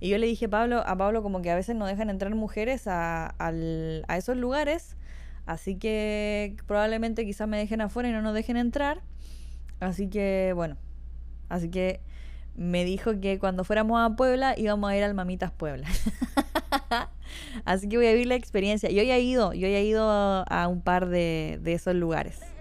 Y yo le dije Pablo, a Pablo como que a veces no dejan entrar mujeres a, esos lugares, así que probablemente quizás me dejen afuera y no nos dejen entrar. Así que bueno, así que me dijo que cuando fuéramos a Puebla íbamos a ir al Mamitas Puebla. Así que voy a vivir la experiencia. Yo ya he ido, yo ya he ido a un par de, de esos lugares.